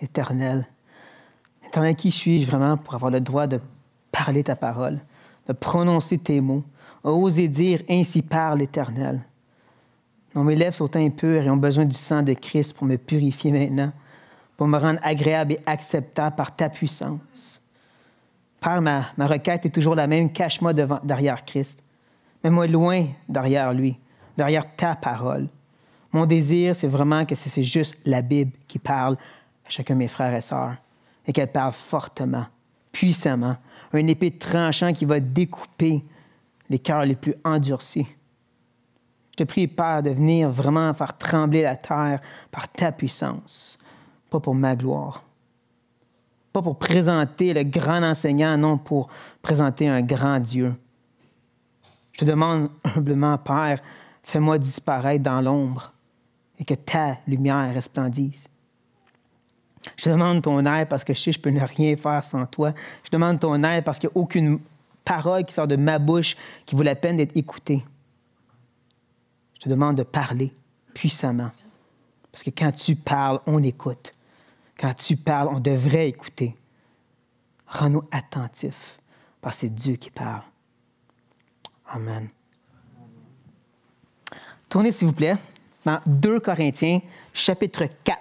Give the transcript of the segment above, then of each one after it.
éternel. Éternel, qui suis-je vraiment pour avoir le droit de parler ta parole, de prononcer tes mots, oser dire ainsi parle l'Éternel. mes lèvres sont impures et ont besoin du sang de Christ pour me purifier maintenant, pour me rendre agréable et acceptable par ta puissance. Père, ma, requête est toujours la même, cache-moi derrière Christ. Mets-moi loin derrière lui, derrière ta parole. Mon désir, c'est vraiment que c'est juste la Bible qui parle à chacun de mes frères et sœurs et qu'elle parle fortement, puissamment, un épée tranchant qui va découper les cœurs les plus endurcis. Je te prie, Père, de venir vraiment faire trembler la terre par ta puissance, pas pour ma gloire, pas pour présenter le grand enseignant, non pour présenter un grand Dieu. Je te demande humblement, Père, fais-moi disparaître dans l'ombre et que ta lumière resplendisse. Je demande ton aide parce que je sais que je peux ne rien faire sans toi. Je demande ton aide parce qu'il n'y a aucune parole qui sort de ma bouche qui vaut la peine d'être écoutée. Je te demande de parler puissamment. Parce que quand tu parles, on écoute. Quand tu parles, on devrait écouter. Rends-nous attentifs, parce que c'est Dieu qui parle. Amen. Tournez, s'il vous plaît, dans 2 Corinthiens, chapitre 4.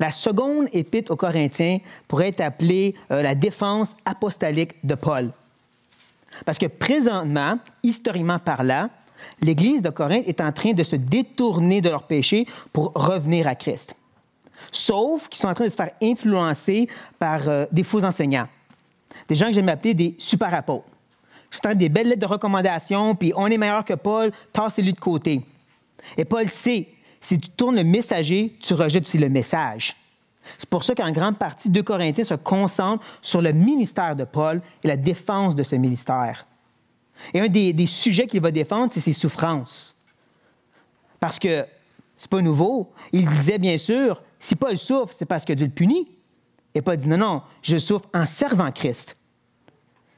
La seconde épître aux Corinthiens pourrait être appelée euh, la défense apostolique de Paul. Parce que présentement, historiquement parlant, l'Église de Corinthe est en train de se détourner de leur péché pour revenir à Christ. Sauf qu'ils sont en train de se faire influencer par euh, des faux enseignants, des gens que j'aime appeler des super-apôtres. faire des belles lettres de recommandation, puis on est meilleur que Paul, c'est lui de côté. Et Paul sait si tu tournes le messager, tu rejettes aussi le message. C'est pour ça qu'en grande partie, 2 Corinthiens se concentre sur le ministère de Paul et la défense de ce ministère. Et un des, des sujets qu'il va défendre, c'est ses souffrances. Parce que c'est pas nouveau. Il disait bien sûr, si Paul souffre, c'est parce que Dieu le punit. Et Paul dit non, non, je souffre en servant Christ.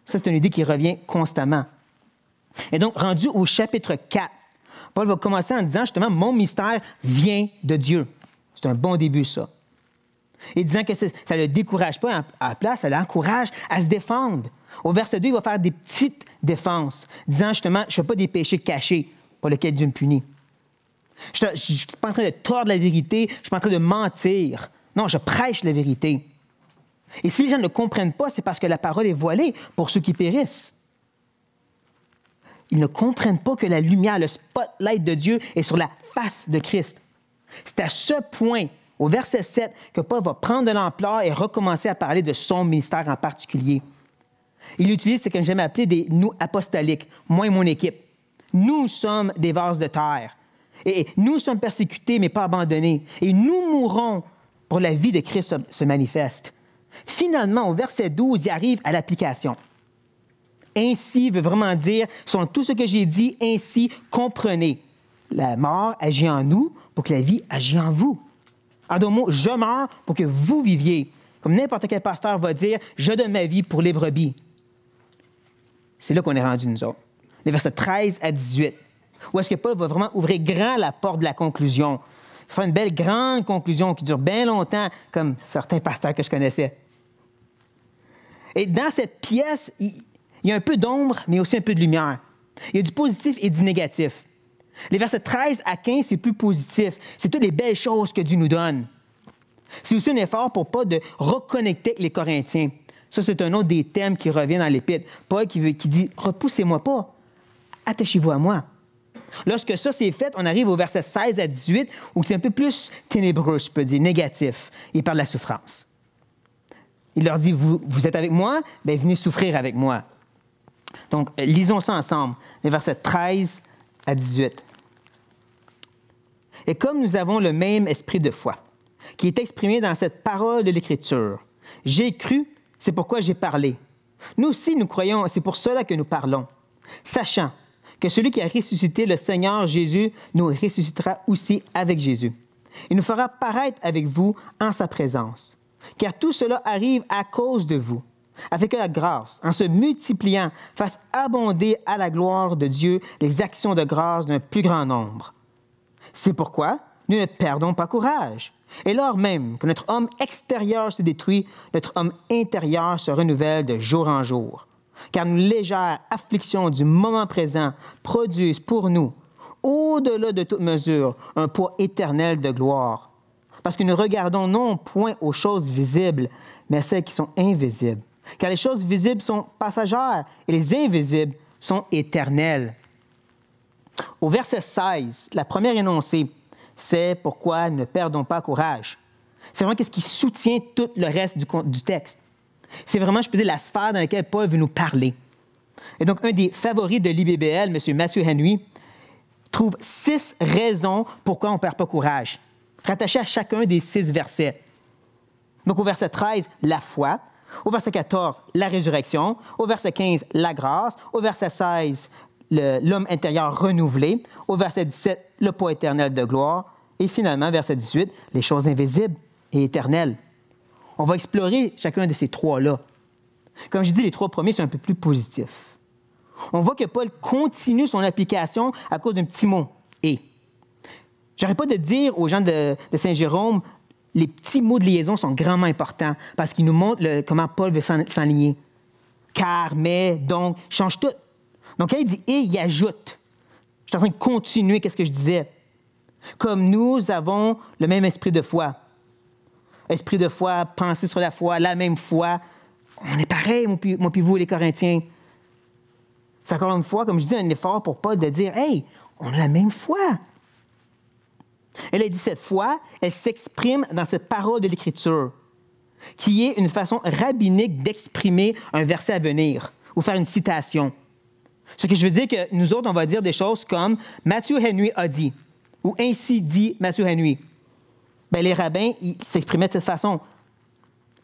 Ça, c'est une idée qui revient constamment. Et donc, rendu au chapitre 4, Paul va commencer en disant justement, mon mystère vient de Dieu. C'est un bon début, ça. Et disant que ça ne le décourage pas à la place, ça l'encourage à se défendre. Au verset 2, il va faire des petites défenses, disant justement, je ne fais pas des péchés cachés pour lesquels Dieu me punit. Je ne suis pas en train de tordre la vérité, je ne suis pas en train de mentir. Non, je prêche la vérité. Et si les gens ne comprennent pas, c'est parce que la parole est voilée pour ceux qui périssent. Ils ne comprennent pas que la lumière, le spotlight de Dieu est sur la face de Christ. C'est à ce point, au verset 7, que Paul va prendre de l'ampleur et recommencer à parler de son ministère en particulier. Il utilise ce que j'aime appeler des nous apostoliques, moi et mon équipe. Nous sommes des vases de terre. Et nous sommes persécutés, mais pas abandonnés. Et nous mourrons pour la vie de Christ se manifeste. Finalement, au verset 12, il arrive à l'application. Ainsi veut vraiment dire, selon tout ce que j'ai dit, ainsi comprenez. La mort agit en nous pour que la vie agit en vous. En d'autres mots, je meurs pour que vous viviez. Comme n'importe quel pasteur va dire, je donne ma vie pour les brebis. C'est là qu'on est rendu, nous autres. Les versets 13 à 18. Où est-ce que Paul va vraiment ouvrir grand la porte de la conclusion? Faire une belle grande conclusion qui dure bien longtemps, comme certains pasteurs que je connaissais. Et dans cette pièce, il y a un peu d'ombre, mais aussi un peu de lumière. Il y a du positif et du négatif. Les versets 13 à 15, c'est plus positif. C'est toutes les belles choses que Dieu nous donne. C'est aussi un effort pour pas de reconnecter avec les Corinthiens. Ça, c'est un autre des thèmes qui revient dans l'Épître. Paul qui, dit Repoussez-moi pas, attachez-vous à moi. Lorsque ça, c'est fait, on arrive au verset 16 à 18, où c'est un peu plus ténébreux, je peux dire, négatif. Il parle de la souffrance. Il leur dit Vous, vous êtes avec moi, bien, venez souffrir avec moi. Donc, euh, lisons ça ensemble, les versets 13 à 18. Et comme nous avons le même esprit de foi, qui est exprimé dans cette parole de l'Écriture, j'ai cru, c'est pourquoi j'ai parlé. Nous aussi, nous croyons, c'est pour cela que nous parlons, sachant que celui qui a ressuscité le Seigneur Jésus nous ressuscitera aussi avec Jésus. Il nous fera paraître avec vous en sa présence. Car tout cela arrive à cause de vous avec la grâce, en se multipliant, fasse abonder à la gloire de Dieu les actions de grâce d'un plus grand nombre. C'est pourquoi nous ne perdons pas courage. Et lors même que notre homme extérieur se détruit, notre homme intérieur se renouvelle de jour en jour. Car nos légères afflictions du moment présent produisent pour nous, au-delà de toute mesure, un poids éternel de gloire. Parce que nous regardons non point aux choses visibles, mais à celles qui sont invisibles car les choses visibles sont passagères et les invisibles sont éternelles. Au verset 16, la première énoncée, c'est pourquoi ne perdons pas courage. C'est vraiment ce qui soutient tout le reste du, texte. C'est vraiment, je peux dire, la sphère dans laquelle Paul veut nous parler. Et donc, un des favoris de l'IBBL, M. Mathieu Henry, trouve six raisons pourquoi on ne perd pas courage, rattachées à chacun des six versets. Donc, au verset 13, la foi. Au verset 14, la résurrection. Au verset 15, la grâce. Au verset 16, l'homme intérieur renouvelé. Au verset 17, le poids éternel de gloire. Et finalement, verset 18, les choses invisibles et éternelles. On va explorer chacun de ces trois-là. Comme je dis, les trois premiers sont un peu plus positifs. On voit que Paul continue son application à cause d'un petit mot, et. J'arrête pas de dire aux gens de, de Saint-Jérôme, les petits mots de liaison sont grandement importants parce qu'ils nous montrent comment Paul veut s'enligner. Car, mais, donc, change tout. Donc, quand il dit et, il ajoute. Je suis en train de continuer qu'est-ce que je disais. Comme nous avons le même esprit de foi. Esprit de foi, penser sur la foi, la même foi. On est pareil, mon puis, vous, les Corinthiens. C'est encore une fois, comme je dis, un effort pour Paul de dire Hey, on a la même foi. Elle a dit cette fois, elle s'exprime dans cette parole de l'Écriture, qui est une façon rabbinique d'exprimer un verset à venir ou faire une citation. Ce que je veux dire que nous autres, on va dire des choses comme Matthieu Henry a dit ou ainsi dit Matthieu Henry. Ben les rabbins ils s'exprimaient de cette façon.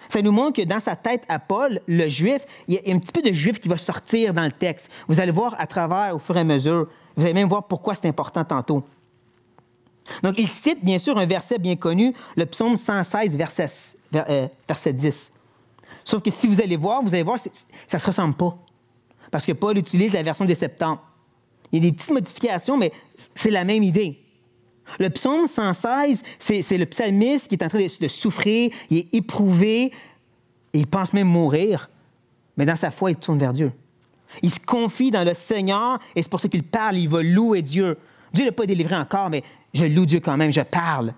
Ça nous montre que dans sa tête à Paul, le juif, il y a un petit peu de juif qui va sortir dans le texte. Vous allez voir à travers, au fur et à mesure. Vous allez même voir pourquoi c'est important tantôt. Donc, il cite bien sûr un verset bien connu, le psaume 116, verset, euh, verset 10. Sauf que si vous allez voir, vous allez voir, ça ne se ressemble pas. Parce que Paul utilise la version des septembre. Il y a des petites modifications, mais c'est la même idée. Le psaume 116, c'est le psalmiste qui est en train de, souffrir, il est éprouvé, il pense même mourir, mais dans sa foi, il tourne vers Dieu. Il se confie dans le Seigneur, et c'est pour ça qu'il parle, il va louer Dieu. Dieu ne l'a pas délivré encore, mais je loue Dieu quand même, je parle.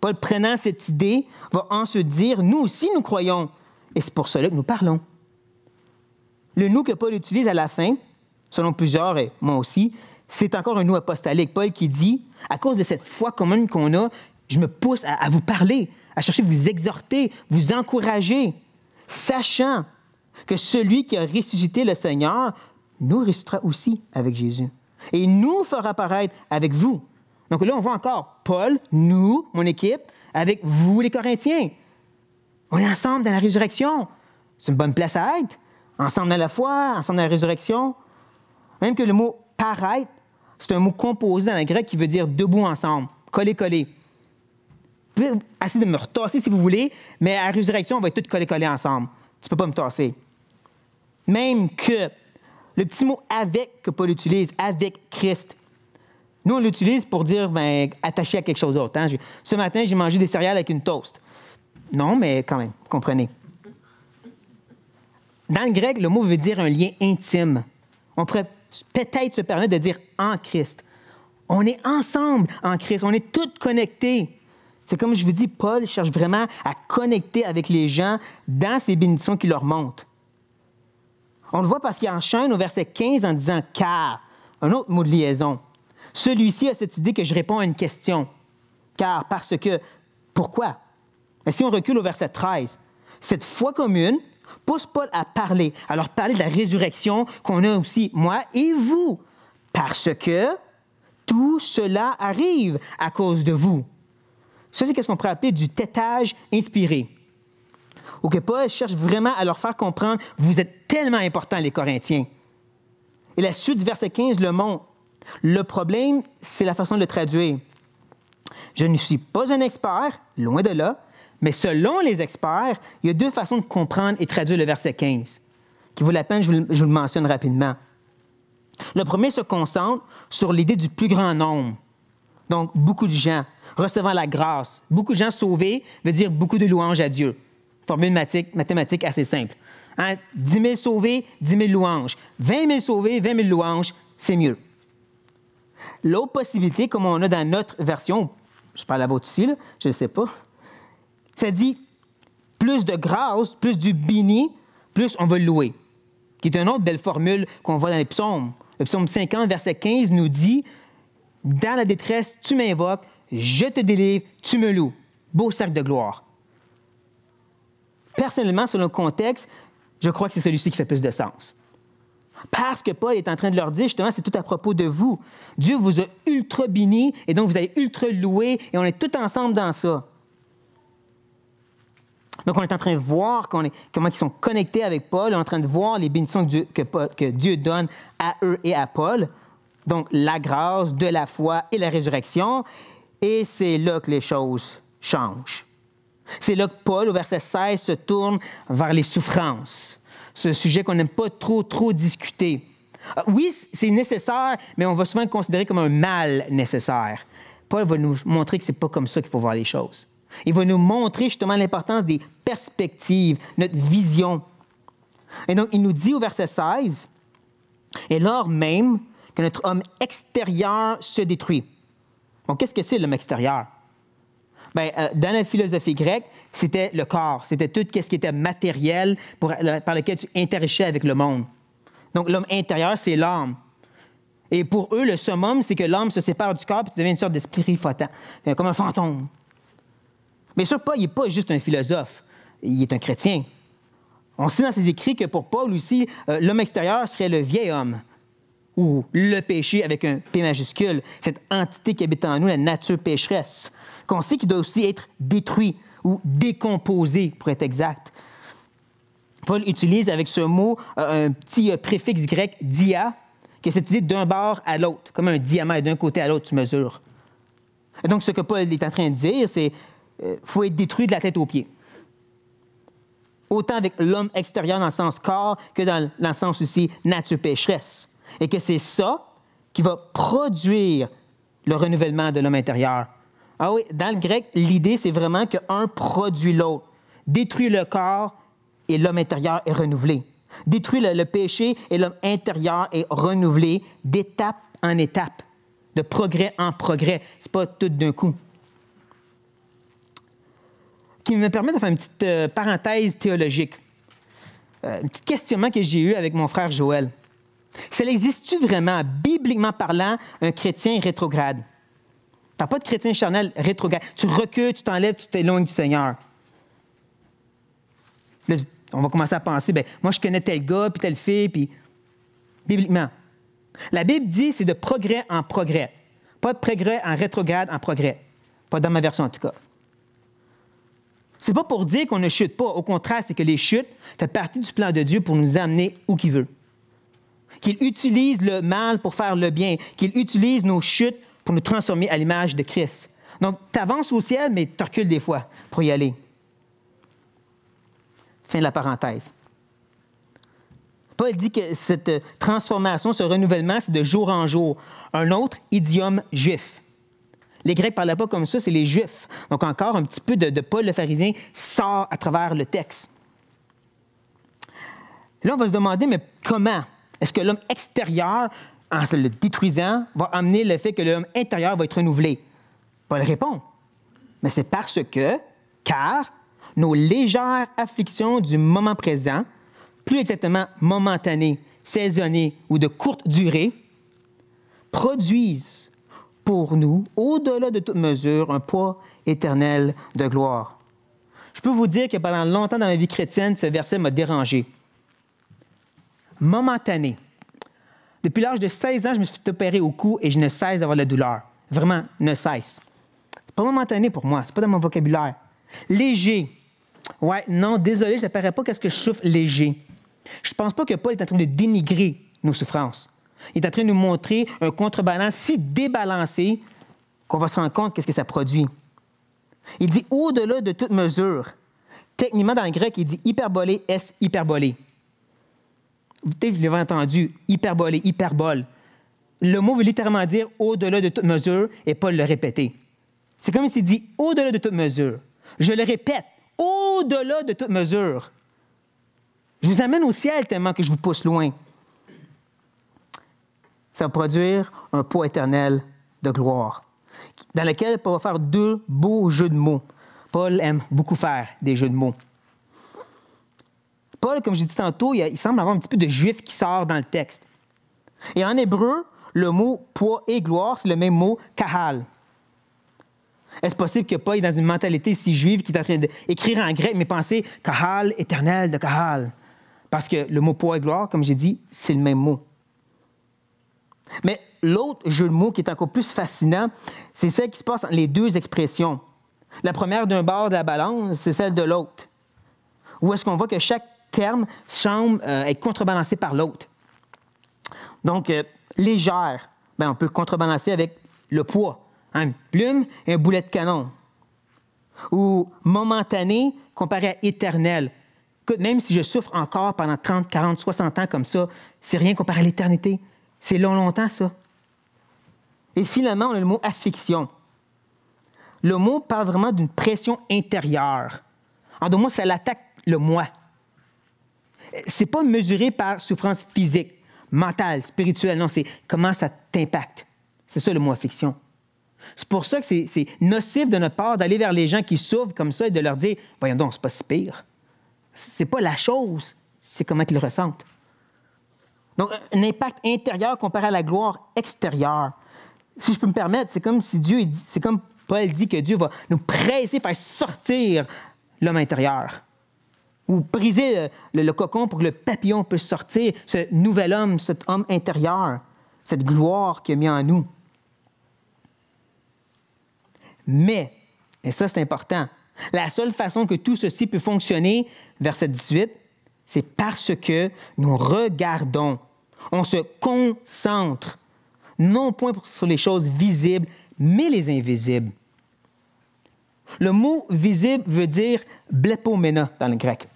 Paul, prenant cette idée, va en se dire, nous aussi nous croyons. Et c'est pour cela que nous parlons. Le nous que Paul utilise à la fin, selon plusieurs, et moi aussi, c'est encore un nous apostolique. Paul qui dit, à cause de cette foi commune qu'on a, je me pousse à, vous parler, à chercher à vous exhorter, vous encourager, sachant que celui qui a ressuscité le Seigneur nous ressuscitera aussi avec Jésus. Et nous fera paraître avec vous donc là, on voit encore Paul, nous, mon équipe, avec vous, les Corinthiens. On est ensemble dans la résurrection. C'est une bonne place à être. Ensemble dans la foi, ensemble dans la résurrection. Même que le mot paraître, c'est un mot composé dans le grec qui veut dire debout ensemble, coller-coller. Assez de me retasser si vous voulez, mais à la résurrection, on va être tous collés-collés ensemble. Tu ne peux pas me tasser. Même que le petit mot avec que Paul utilise, avec Christ, nous, on l'utilise pour dire ben, attaché à quelque chose d'autre. Hein. Ce matin, j'ai mangé des céréales avec une toast. Non, mais quand même, comprenez. Dans le grec, le mot veut dire un lien intime. On pourrait peut-être se permettre de dire en Christ. On est ensemble en Christ, on est tous connectés. C'est comme je vous dis, Paul cherche vraiment à connecter avec les gens dans ces bénédictions qui leur montent. On le voit parce qu'il enchaîne au verset 15 en disant car, un autre mot de liaison. Celui-ci a cette idée que je réponds à une question. Car, parce que, pourquoi? si on recule au verset 13, cette foi commune pousse Paul à parler. à leur parler de la résurrection qu'on a aussi, moi et vous. Parce que tout cela arrive à cause de vous. Ça, c'est ce qu'on pourrait appeler du tétage inspiré. Ou que Paul cherche vraiment à leur faire comprendre, vous êtes tellement importants, les Corinthiens. Et la suite du verset 15 le montre. Le problème, c'est la façon de le traduire. Je ne suis pas un expert, loin de là, mais selon les experts, il y a deux façons de comprendre et traduire le verset 15, qui vaut la peine, je vous, le mentionne rapidement. Le premier se concentre sur l'idée du plus grand nombre. Donc, beaucoup de gens recevant la grâce. Beaucoup de gens sauvés veut dire beaucoup de louanges à Dieu. Formule mathématique assez simple. 10 hein? 000 sauvés, 10 000 louanges. 20 000 sauvés, 20 000 louanges, c'est mieux. L'autre possibilité, comme on a dans notre version, je parle à votre ici, je ne sais pas, ça dit plus de grâce, plus du béni, plus on va louer, qui est une autre belle formule qu'on voit dans les psaumes. Le psaume 50, verset 15 nous dit Dans la détresse, tu m'invoques, je te délivre, tu me loues. Beau cercle de gloire. Personnellement, selon le contexte, je crois que c'est celui-ci qui fait plus de sens. Parce que Paul est en train de leur dire, justement, c'est tout à propos de vous. Dieu vous a ultra béni et donc vous avez ultra loué et on est tout ensemble dans ça. Donc on est en train de voir comment ils sont connectés avec Paul, on est en train de voir les bénédictions que Dieu donne à eux et à Paul. Donc la grâce, de la foi et la résurrection. Et c'est là que les choses changent. C'est là que Paul, au verset 16, se tourne vers les souffrances ce sujet qu'on n'aime pas trop, trop discuter. Ah, oui, c'est nécessaire, mais on va souvent le considérer comme un mal nécessaire. Paul va nous montrer que ce n'est pas comme ça qu'il faut voir les choses. Il va nous montrer justement l'importance des perspectives, notre vision. Et donc, il nous dit au verset 16, et lors même que notre homme extérieur se détruit. Bon, qu'est-ce que c'est l'homme extérieur? Ben, euh, dans la philosophie grecque, c'était le corps, c'était tout ce qui était matériel par lequel tu interagissais avec le monde. Donc, l'homme intérieur, c'est l'âme. Et pour eux, le summum, c'est que l'âme se sépare du corps et tu deviens une sorte d'esprit flottant, comme un fantôme. Mais sûr, Paul, il n'est pas juste un philosophe, il est un chrétien. On sait dans ses écrits que pour Paul aussi, euh, l'homme extérieur serait le vieil homme, ou le péché avec un P majuscule, cette entité qui habite en nous, la nature pécheresse qu'on sait qu'il doit aussi être détruit ou décomposé, pour être exact. Paul utilise avec ce mot euh, un petit euh, préfixe grec dia, qui c'est d'un bord à l'autre, comme un et d'un côté à l'autre, tu mesures. donc, ce que Paul est en train de dire, c'est qu'il euh, faut être détruit de la tête aux pieds. Autant avec l'homme extérieur dans le sens corps que dans le sens aussi nature pécheresse. Et que c'est ça qui va produire le renouvellement de l'homme intérieur ah oui, dans le grec, l'idée, c'est vraiment qu'un produit l'autre. Détruit le corps et l'homme intérieur est renouvelé. Détruit le, péché et l'homme intérieur est renouvelé d'étape en étape, de progrès en progrès. Ce n'est pas tout d'un coup. Qui me permet de faire une petite euh, parenthèse théologique. Euh, un petit questionnement que j'ai eu avec mon frère Joël. Ça existe-tu vraiment, bibliquement parlant, un chrétien rétrograde? Tu n'as pas de chrétien charnel rétrograde. Tu recules, tu t'enlèves, tu t'éloignes du Seigneur. on va commencer à penser, ben, moi je connais tel gars, puis telle fille, puis bibliquement. La Bible dit c'est de progrès en progrès. Pas de progrès en rétrograde en progrès. Pas dans ma version en tout cas. C'est pas pour dire qu'on ne chute pas. Au contraire, c'est que les chutes font partie du plan de Dieu pour nous amener où qu'il veut. Qu'il utilise le mal pour faire le bien, qu'il utilise nos chutes pour nous transformer à l'image de Christ. Donc, tu avances au ciel, mais tu recules des fois pour y aller. Fin de la parenthèse. Paul dit que cette transformation, ce renouvellement, c'est de jour en jour. Un autre idiome juif. Les Grecs ne parlaient pas comme ça, c'est les Juifs. Donc encore un petit peu de, de, Paul le pharisien sort à travers le texte. Là, on va se demander, mais comment est-ce que l'homme extérieur en se le détruisant, va amener le fait que l'homme intérieur va être renouvelé. Paul répond, mais c'est parce que, car nos légères afflictions du moment présent, plus exactement momentanées, saisonnées ou de courte durée, produisent pour nous, au-delà de toute mesure, un poids éternel de gloire. Je peux vous dire que pendant longtemps dans ma vie chrétienne, ce verset m'a dérangé. Momentané. Depuis l'âge de 16 ans, je me suis opéré au cou et je ne cesse d'avoir la douleur. Vraiment, ne cesse. C'est pas momentané pour moi, c'est pas dans mon vocabulaire. Léger. Ouais, non, désolé, je ne paraît pas qu'est-ce que je souffre léger. Je ne pense pas que Paul est en train de dénigrer nos souffrances. Il est en train de nous montrer un contrebalance si débalancé qu'on va se rendre compte qu'est-ce que ça produit. Il dit au-delà de toute mesure. Techniquement, dans le grec, il dit hyperbolé, est hyperbolé vous l'avez entendu, hyperbole et hyperbole. Le mot veut littéralement dire au-delà de toute mesure et Paul le répéter. C'est comme s'il dit au-delà de toute mesure. Je le répète, au-delà de toute mesure. Je vous amène au ciel tellement que je vous pousse loin. Ça va produire un poids éternel de gloire, dans lequel Paul va faire deux beaux jeux de mots. Paul aime beaucoup faire des jeux de mots. Paul, comme j'ai dit tantôt, il, il, semble avoir un petit peu de juif qui sort dans le texte. Et en hébreu, le mot poids et gloire, c'est le même mot kahal. Est-ce possible que Paul est dans une mentalité si juive qu'il est en train d'écrire en grec, mais penser kahal, éternel de kahal? Parce que le mot poids et gloire, comme j'ai dit, c'est le même mot. Mais l'autre jeu de mots qui est encore plus fascinant, c'est celle qui se passe entre les deux expressions. La première d'un bord de la balance, c'est celle de l'autre. Où est-ce qu'on voit que chaque terme semble est euh, être contrebalancé par l'autre. Donc, euh, légère, ben, on peut contrebalancer avec le poids. Hein, une plume et un boulet de canon. Ou momentané comparé à éternel. Même si je souffre encore pendant 30, 40, 60 ans comme ça, c'est rien comparé à l'éternité. C'est long, longtemps, ça. Et finalement, on a le mot affliction. Le mot parle vraiment d'une pression intérieure. En deux mots, ça l'attaque le moi c'est pas mesuré par souffrance physique, mentale, spirituelle. Non, c'est comment ça t'impacte. C'est ça le mot affliction. C'est pour ça que c'est nocif de notre part d'aller vers les gens qui souffrent comme ça et de leur dire Voyons donc, c'est pas si pire. C'est pas la chose, c'est comment ils le ressentent. Donc, un impact intérieur comparé à la gloire extérieure. Si je peux me permettre, c'est comme si Dieu, c'est comme Paul dit que Dieu va nous presser, faire sortir l'homme intérieur ou briser euh, le, cocon pour que le papillon puisse sortir, ce nouvel homme, cet homme intérieur, cette gloire qui est mis en nous. Mais, et ça c'est important, la seule façon que tout ceci peut fonctionner, verset 18, c'est parce que nous regardons, on se concentre, non point sur les choses visibles, mais les invisibles. Le mot visible veut dire blepomena dans le grec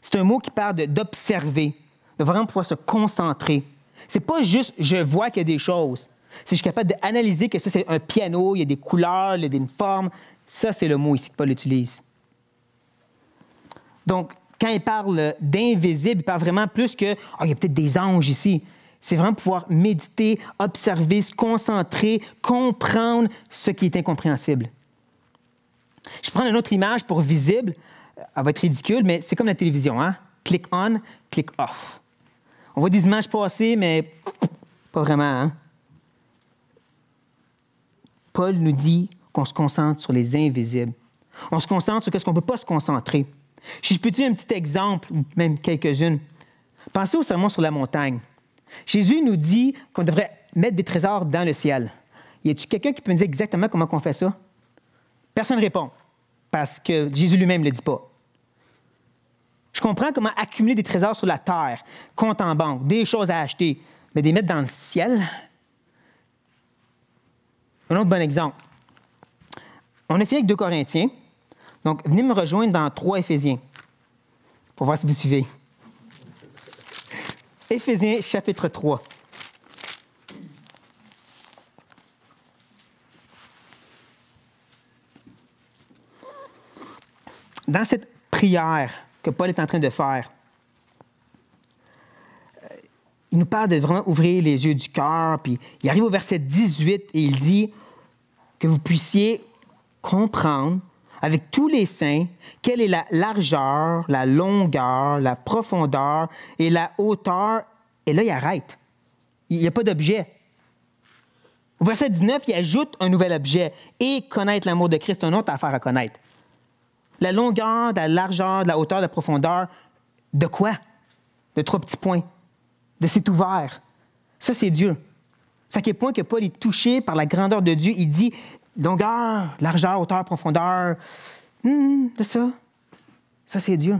c'est un mot qui parle d'observer, de, vraiment pouvoir se concentrer. C'est pas juste je vois qu'il y a des choses. Si je suis capable d'analyser que ça, c'est un piano, il y a des couleurs, il y a des formes, ça, c'est le mot ici que Paul utilise. Donc, quand il parle d'invisible, il parle vraiment plus que oh, il y a peut-être des anges ici. C'est vraiment pouvoir méditer, observer, se concentrer, comprendre ce qui est incompréhensible. Je prends une autre image pour visible elle va être ridicule, mais c'est comme la télévision, hein? Click on, click off. On voit des images passer, mais pas vraiment, hein. Paul nous dit qu'on se concentre sur les invisibles. On se concentre sur ce qu'on ne peut pas se concentrer. Si je peux dire un petit exemple, même quelques-unes. Pensez au sermon sur la montagne. Jésus nous dit qu'on devrait mettre des trésors dans le ciel. Y a-t-il quelqu'un qui peut nous dire exactement comment on fait ça? Personne ne répond, parce que Jésus lui-même ne le dit pas. Je comprends comment accumuler des trésors sur la terre, compte en banque, des choses à acheter, mais des mettre dans le ciel. Un autre bon exemple. On est fini avec 2 Corinthiens. Donc, venez me rejoindre dans 3 Éphésiens pour voir si vous suivez. Éphésiens chapitre 3. Dans cette prière, que Paul est en train de faire. Euh, il nous parle de vraiment ouvrir les yeux du cœur, puis il arrive au verset 18 et il dit que vous puissiez comprendre avec tous les saints quelle est la largeur, la longueur, la profondeur et la hauteur. Et là, il arrête. Il n'y a pas d'objet. Au verset 19, il ajoute un nouvel objet et connaître l'amour de Christ, une autre affaire à connaître la longueur, la largeur, la hauteur, la profondeur, de quoi? De trois petits points, de c'est ouvert. Ça, c'est Dieu. C'est à quel point que Paul est touché par la grandeur de Dieu. Il dit longueur, largeur, hauteur, profondeur, hmm, de ça. Ça, c'est Dieu.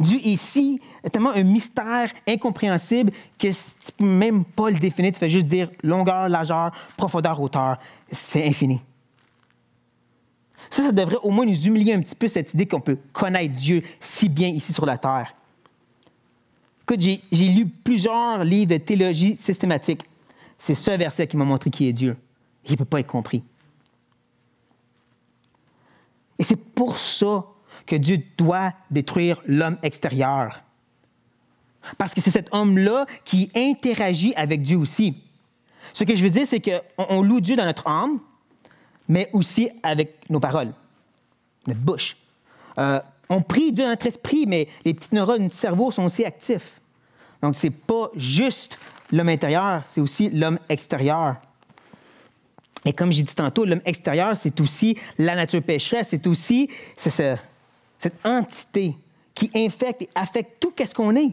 Dieu ici est tellement un mystère incompréhensible que tu peux même pas le définir. Tu fais juste dire longueur, largeur, profondeur, hauteur. C'est infini. Ça, ça devrait au moins nous humilier un petit peu cette idée qu'on peut connaître Dieu si bien ici sur la terre. Écoute, j'ai lu plusieurs livres de théologie systématique. C'est ce verset qui m'a montré qui est Dieu. Il ne peut pas être compris. Et c'est pour ça que Dieu doit détruire l'homme extérieur. Parce que c'est cet homme-là qui interagit avec Dieu aussi. Ce que je veux dire, c'est qu'on on loue Dieu dans notre âme, mais aussi avec nos paroles, notre bouche. Euh, on prie dans notre esprit, mais les petites neurones du cerveau sont aussi actifs. Donc, ce n'est pas juste l'homme intérieur, c'est aussi l'homme extérieur. Et comme j'ai dit tantôt, l'homme extérieur, c'est aussi la nature pécheresse, c'est aussi cette entité qui infecte et affecte tout qu'est-ce qu'on est.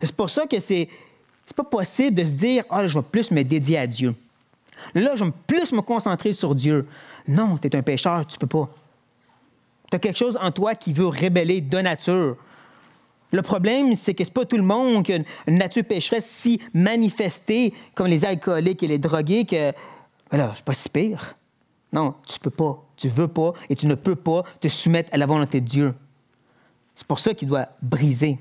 C'est pour ça que c'est, n'est pas possible de se dire, ah, oh, je vais plus me dédier à Dieu. Là, je plus me concentrer sur Dieu. Non, tu es un pécheur, tu peux pas. Tu as quelque chose en toi qui veut rébeller de nature. Le problème, c'est que ce pas tout le monde qui a une nature pécheresse si manifestée comme les alcooliques et les drogués que, voilà, je pas si pire. Non, tu peux pas, tu veux pas et tu ne peux pas te soumettre à la volonté de Dieu. C'est pour ça qu'il doit briser.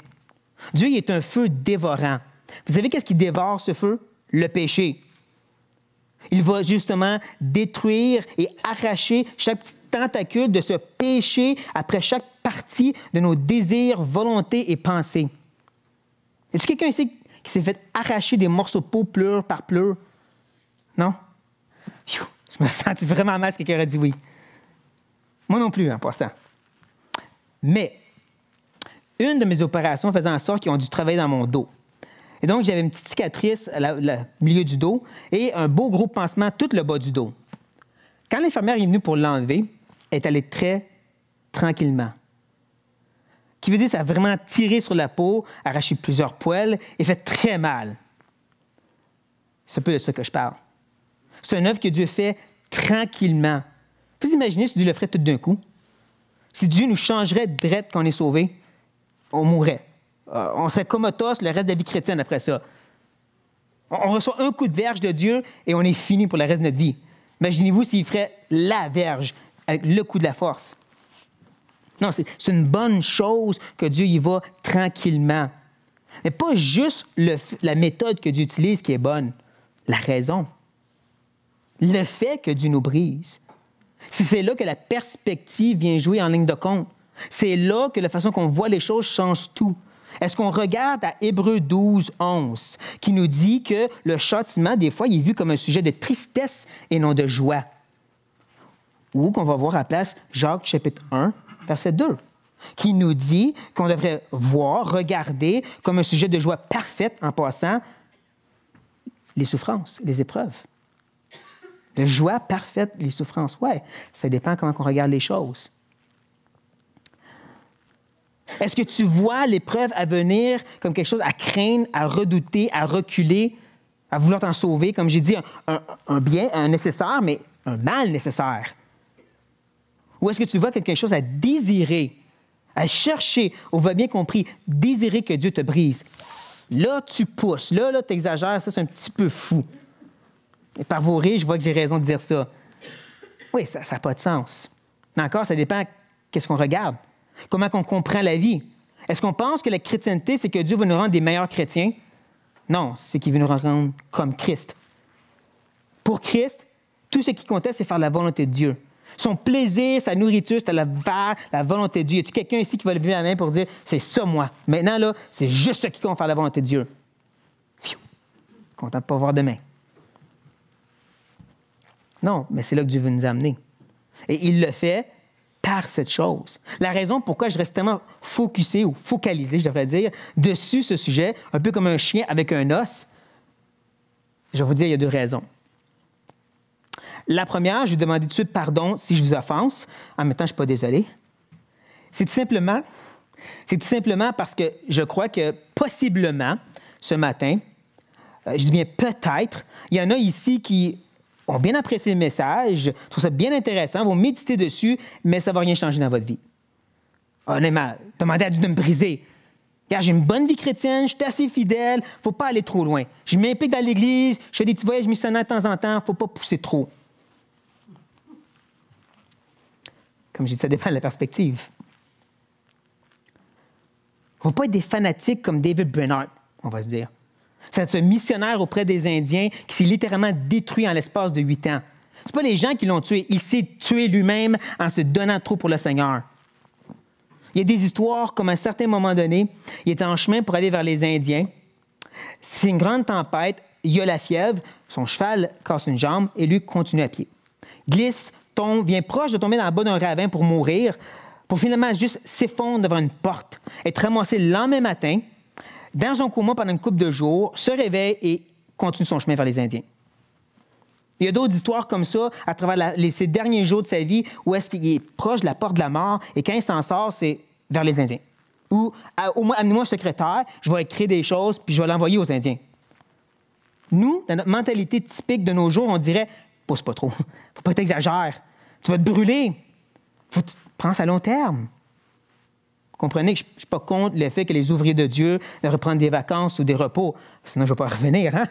Dieu il est un feu dévorant. Vous savez qu'est-ce qui dévore ce feu? Le péché. Il va justement détruire et arracher chaque petite tentacule de ce péché après chaque partie de nos désirs, volontés et pensées. Est-ce quelqu'un ici qui s'est fait arracher des morceaux de peau pleur par pleure? Non? Je me sens vraiment mal si quelqu'un aurait dit oui. Moi non plus, en passant. Mais une de mes opérations faisait en sorte qu'ils ont dû travailler dans mon dos. Et donc, j'avais une petite cicatrice au milieu du dos et un beau gros pansement tout le bas du dos. Quand l'infirmière est venue pour l'enlever, elle est allée très tranquillement. Qui veut dire, ça a vraiment tiré sur la peau, arraché plusieurs poils et fait très mal. C'est un peu de ça que je parle. C'est un œuvre que Dieu fait tranquillement. Vous imaginez si Dieu le ferait tout d'un coup? Si Dieu nous changerait de drette qu'on est sauvé, on mourrait. Euh, on serait comatos le reste de la vie chrétienne après ça. On, reçoit un coup de verge de Dieu et on est fini pour le reste de notre vie. Imaginez-vous s'il ferait la verge avec le coup de la force. Non, c'est une bonne chose que Dieu y va tranquillement. Mais pas juste la méthode que Dieu utilise qui est bonne, la raison. Le fait que Dieu nous brise. C'est là que la perspective vient jouer en ligne de compte. C'est là que la façon qu'on voit les choses change tout. Est-ce qu'on regarde à Hébreu 12, 11, qui nous dit que le châtiment, des fois, il est vu comme un sujet de tristesse et non de joie? Ou qu'on va voir à la place Jacques chapitre 1, verset 2, qui nous dit qu'on devrait voir, regarder comme un sujet de joie parfaite en passant les souffrances, les épreuves. De joie parfaite, les souffrances, ouais, ça dépend comment on regarde les choses. Est-ce que tu vois l'épreuve à venir comme quelque chose à craindre, à redouter, à reculer, à vouloir t'en sauver? Comme j'ai dit, un, bien, un nécessaire, mais un mal nécessaire. Ou est-ce que tu vois quelque chose à désirer, à chercher, on va bien compris, désirer que Dieu te brise? Là, tu pousses, là, là, tu exagères, ça, c'est un petit peu fou. Et par vos rires, je vois que j'ai raison de dire ça. Oui, ça n'a pas de sens. Mais encore, ça dépend qu'est-ce qu'on regarde. Comment qu'on comprend la vie? Est-ce qu'on pense que la chrétienté, c'est que Dieu veut nous rendre des meilleurs chrétiens? Non, c'est qu'il veut nous rendre comme Christ. Pour Christ, tout ce qui comptait, c'est faire la volonté de Dieu. Son plaisir, sa nourriture, c'était la, la volonté de Dieu. Y a quelqu'un ici qui va lever la main pour dire c'est ça, moi Maintenant, là, c'est juste ce qui compte faire la volonté de Dieu. Fiu. Content de pas voir demain. Non, mais c'est là que Dieu veut nous amener. Et il le fait cette chose. La raison pourquoi je reste tellement focusé ou focalisé, je devrais dire, dessus ce sujet, un peu comme un chien avec un os, je vais vous dire, il y a deux raisons. La première, je vais demander tout de suite pardon si je vous offense. En même temps, je ne suis pas désolé. C'est tout simplement, c'est tout simplement parce que je crois que possiblement, ce matin, euh, je dis bien peut-être, il y en a ici qui ont bien apprécié le message, trouvent ça bien intéressant, vont méditer dessus, mais ça ne va rien changer dans votre vie. Honnêtement, demandez à Dieu de me briser. Car j'ai une bonne vie chrétienne, je suis assez fidèle, faut pas aller trop loin. Je m'implique dans l'Église, je fais des petits voyages missionnaires de temps en temps, faut pas pousser trop. Comme je dis, ça dépend de la perspective. Il ne faut pas être des fanatiques comme David Bernard, on va se dire. C'est ce missionnaire auprès des Indiens qui s'est littéralement détruit en l'espace de huit ans. Ce pas les gens qui l'ont tué. Il s'est tué lui-même en se donnant trop pour le Seigneur. Il y a des histoires comme à un certain moment donné, il était en chemin pour aller vers les Indiens. C'est une grande tempête, il a la fièvre, son cheval casse une jambe et lui continue à pied. Glisse, tombe, vient proche de tomber dans le bas d'un ravin pour mourir, pour finalement juste s'effondrer devant une porte, être ramassé le lendemain matin, dans son coma pendant une couple de jours, se réveille et continue son chemin vers les Indiens. Il y a d'autres histoires comme ça à travers ces derniers jours de sa vie où est-ce qu'il est proche de la porte de la mort et quand il s'en sort, c'est vers les Indiens. Ou au moins, amenez-moi un secrétaire, je vais écrire des choses puis je vais l'envoyer aux Indiens. Nous, dans notre mentalité typique de nos jours, on dirait pousse pas trop, faut pas t'exagérer, tu vas te brûler, faut que à long terme comprenez que je ne suis pas contre le fait que les ouvriers de Dieu devraient prendre des vacances ou des repos, sinon je ne vais pas revenir, hein?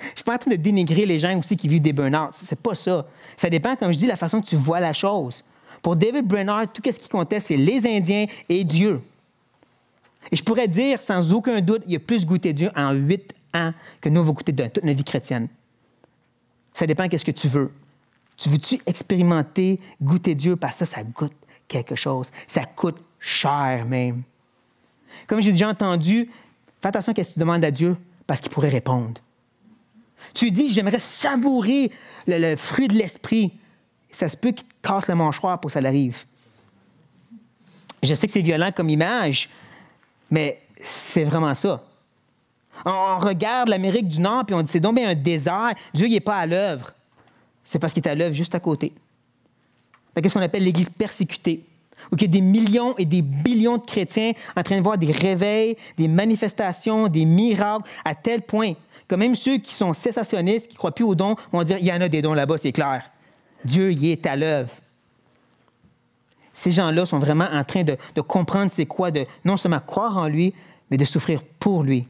Je suis pas en train de dénigrer les gens aussi qui vivent des burn-out. C'est pas ça. Ça dépend, comme je dis, de la façon que tu vois la chose. Pour David Brenner, tout ce qui comptait, c'est les Indiens et Dieu. Et je pourrais dire, sans aucun doute, il a plus goûté Dieu en huit ans que nous avons goûté de toute notre vie chrétienne. Ça dépend de ce que tu veux. Tu veux-tu expérimenter, goûter Dieu? Parce que ça, ça goûte quelque chose. Ça coûte cher même. Comme j'ai déjà entendu, fais attention à ce que tu demandes à Dieu parce qu'il pourrait répondre. Tu dis, j'aimerais savourer le, fruit de l'esprit. Ça se peut qu'il te casse le manchoir pour que ça l'arrive. Je sais que c'est violent comme image, mais c'est vraiment ça. On, regarde l'Amérique du Nord et on dit, c'est donc bien un désert. Dieu n'est pas à l'œuvre c'est parce qu'il est à l'œuvre juste à côté. quest ce qu'on appelle l'Église persécutée, où il y a des millions et des billions de chrétiens en train de voir des réveils, des manifestations, des miracles, à tel point que même ceux qui sont cessationnistes, qui ne croient plus aux dons, vont dire, il y en a des dons là-bas, c'est clair. Dieu y est à l'œuvre. Ces gens-là sont vraiment en train de, de comprendre c'est quoi de non seulement croire en lui, mais de souffrir pour lui.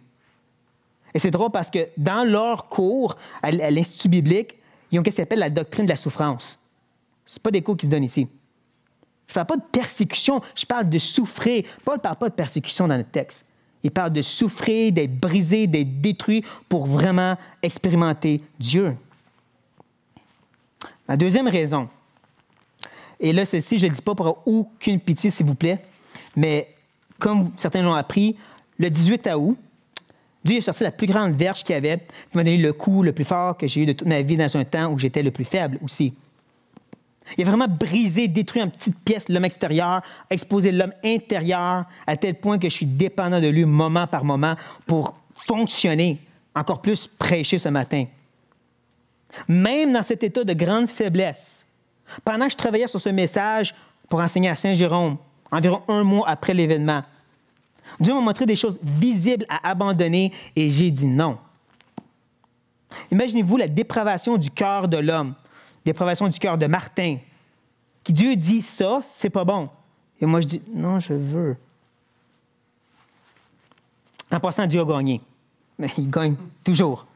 Et c'est drôle parce que dans leur cours à l'Institut biblique, ils ont ce qu'ils appellent la doctrine de la souffrance. Ce n'est pas des cours qui se donnent ici. Je ne parle pas de persécution, je parle de souffrir. Paul ne parle pas de persécution dans notre texte. Il parle de souffrir, d'être brisé, d'être détruit pour vraiment expérimenter Dieu. La deuxième raison, et là, celle-ci, je ne dis pas pour aucune pitié, s'il vous plaît, mais comme certains l'ont appris, le 18 août, Dieu a sorti la plus grande verge qu'il y avait, qui m'a donné le coup le plus fort que j'ai eu de toute ma vie dans un temps où j'étais le plus faible aussi. Il a vraiment brisé, détruit en petites pièces l'homme extérieur, exposé l'homme intérieur à tel point que je suis dépendant de lui moment par moment pour fonctionner, encore plus prêcher ce matin. Même dans cet état de grande faiblesse, pendant que je travaillais sur ce message pour enseigner à Saint-Jérôme, environ un mois après l'événement, Dieu m'a montré des choses visibles à abandonner et j'ai dit non. Imaginez-vous la dépravation du cœur de l'homme, dépravation du cœur de Martin, qui Dieu dit ça, c'est pas bon. Et moi, je dis non, je veux. En passant, Dieu a gagné. Mais il gagne toujours.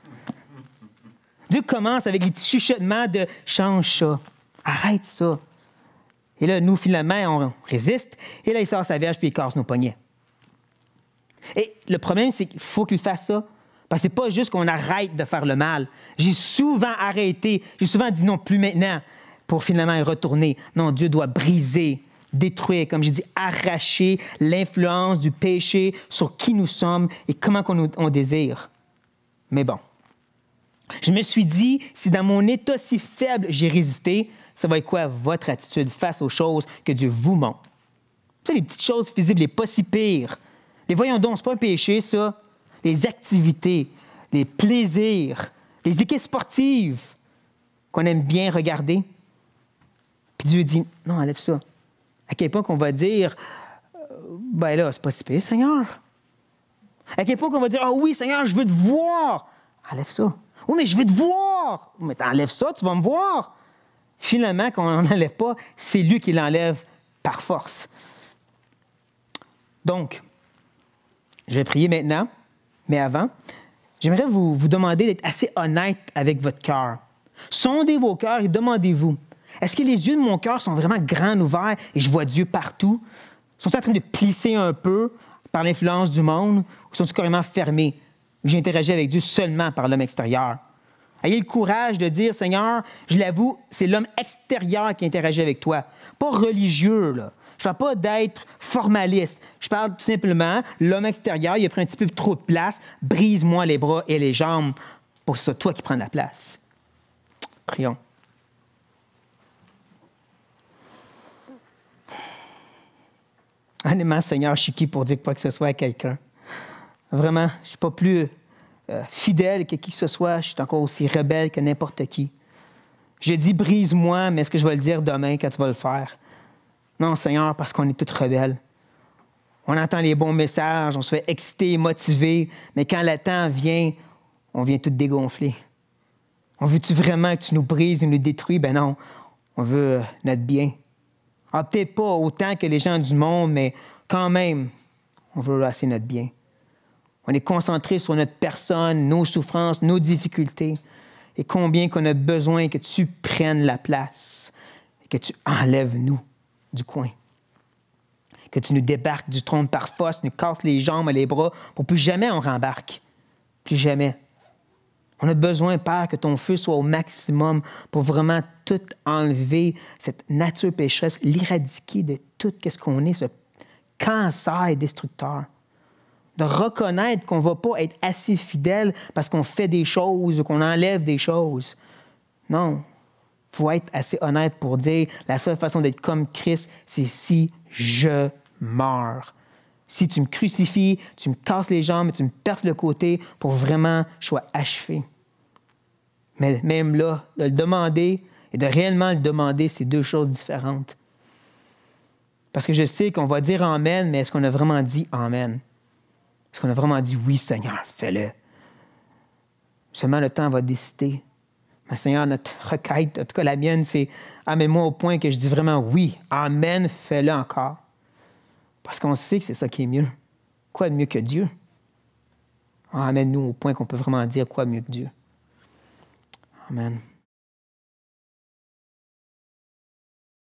Dieu commence avec les petits chuchotements de change ça, arrête ça. Et là, nous, finalement, on résiste. Et là, il sort sa verge puis il casse nos poignets. Et le problème, c'est qu'il faut qu'il fasse ça. Parce que c'est pas juste qu'on arrête de faire le mal. J'ai souvent arrêté, j'ai souvent dit non, plus maintenant, pour finalement y retourner. Non, Dieu doit briser, détruire, comme j'ai dit, arracher l'influence du péché sur qui nous sommes et comment on, désire. Mais bon, je me suis dit, si dans mon état si faible, j'ai résisté, ça va être quoi votre attitude face aux choses que Dieu vous montre? Tu sais, les petites choses visibles, n'est pas si pires. Les voyons donc, ce pas un péché, ça. Les activités, les plaisirs, les équipes sportives qu'on aime bien regarder. Puis Dieu dit, non, enlève ça. À quel point qu'on va dire, euh, ben là, c'est pas si pire, Seigneur. À quel point qu'on va dire, ah oui, Seigneur, je veux te voir. Enlève ça. Oui, oh, mais je veux te voir. Oh, mais t'enlèves ça, tu vas me voir. Finalement, quand on n'enlève pas, c'est lui qui l'enlève par force. Donc, je vais prier maintenant, mais avant, j'aimerais vous, demander d'être assez honnête avec votre cœur. Sondez vos cœurs et demandez-vous, est-ce que les yeux de mon cœur sont vraiment grands ouverts et je vois Dieu partout? Sont-ils en train de plisser un peu par l'influence du monde ou sont-ils carrément fermés? J'ai interagi avec Dieu seulement par l'homme extérieur. Ayez le courage de dire, Seigneur, je l'avoue, c'est l'homme extérieur qui interagit avec toi. Pas religieux, là. Je parle pas d'être formaliste. Je parle tout simplement, l'homme extérieur, il a pris un petit peu trop de place. Brise-moi les bras et les jambes pour ça, toi qui prends la place. Prions. Allez-moi, Seigneur, je suis qui pour dire quoi que ce soit à quelqu'un? Vraiment, je ne suis pas plus euh, fidèle que qui que ce soit. Je suis encore aussi rebelle que n'importe qui. J'ai dit brise-moi, mais est-ce que je vais le dire demain quand tu vas le faire? Non, Seigneur, parce qu'on est tous rebelles. On entend les bons messages, on se fait exciter, motiver, mais quand le temps vient, on vient tout dégonfler. On veut-tu vraiment que tu nous brises et nous détruis? Ben non, on veut euh, notre bien. Ah, peut-être pas autant que les gens du monde, mais quand même, on veut rassurer notre bien. On est concentré sur notre personne, nos souffrances, nos difficultés, et combien qu'on a besoin que tu prennes la place et que tu enlèves nous du coin. Que tu nous débarques du trône par force, nous casses les jambes et les bras pour plus jamais on rembarque. Plus jamais. On a besoin, Père, que ton feu soit au maximum pour vraiment tout enlever, cette nature pécheresse, l'éradiquer de tout ce qu'on est, ce cancer destructeur. De reconnaître qu'on ne va pas être assez fidèle parce qu'on fait des choses ou qu'on enlève des choses. Non, faut être assez honnête pour dire la seule façon d'être comme Christ, c'est si je meurs. Si tu me crucifies, tu me casses les jambes et tu me perces le côté pour vraiment que je sois achevé. Mais même là, de le demander et de réellement le demander, c'est deux choses différentes. Parce que je sais qu'on va dire Amen, mais est-ce qu'on a vraiment dit Amen? Est-ce qu'on a vraiment dit oui, Seigneur, fais-le? Seulement le temps va décider. Mais Seigneur, notre requête, en tout cas la mienne, c'est amène-moi au point que je dis vraiment oui, Amen, fais-le encore. Parce qu'on sait que c'est ça qui est mieux. Quoi de mieux que Dieu? Amène-nous au point qu'on peut vraiment dire quoi de mieux que Dieu. Amen.